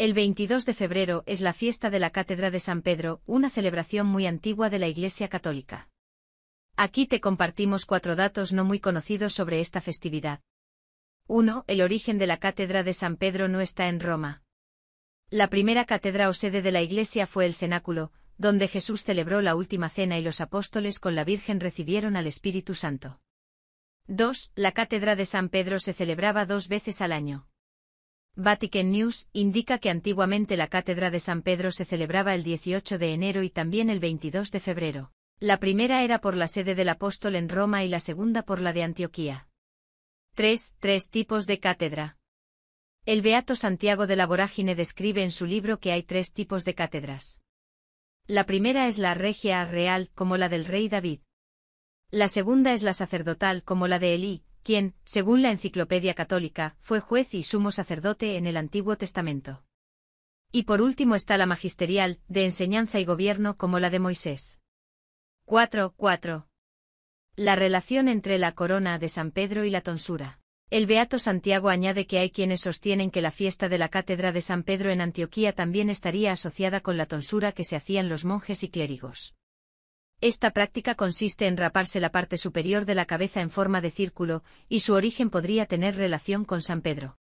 El 22 de febrero es la fiesta de la Cátedra de San Pedro, una celebración muy antigua de la Iglesia Católica. Aquí te compartimos cuatro datos no muy conocidos sobre esta festividad. 1. El origen de la Cátedra de San Pedro no está en Roma. La primera cátedra o sede de la Iglesia fue el cenáculo, donde Jesús celebró la última cena y los apóstoles con la Virgen recibieron al Espíritu Santo. 2. La cátedra de San Pedro se celebraba dos veces al año. Vatican News indica que antiguamente la cátedra de San Pedro se celebraba el 18 de enero y también el 22 de febrero. La primera era por la sede del apóstol en Roma y la segunda por la de Antioquía. 3. Tres tipos de cátedra. El Beato Santiago de la Vorágine describe en su libro que hay tres tipos de cátedras. La primera es la regia real, como la del rey David. La segunda es la sacerdotal, como la de Elí, quien, según la Enciclopedia Católica, fue juez y sumo sacerdote en el Antiguo Testamento. Y por último está la magisterial, de enseñanza y gobierno como la de Moisés. 4. 4. La relación entre la corona de San Pedro y la tonsura. El Beato Santiago añade que hay quienes sostienen que la fiesta de la Cátedra de San Pedro en Antioquía también estaría asociada con la tonsura que se hacían los monjes y clérigos. Esta práctica consiste en raparse la parte superior de la cabeza en forma de círculo, y su origen podría tener relación con San Pedro.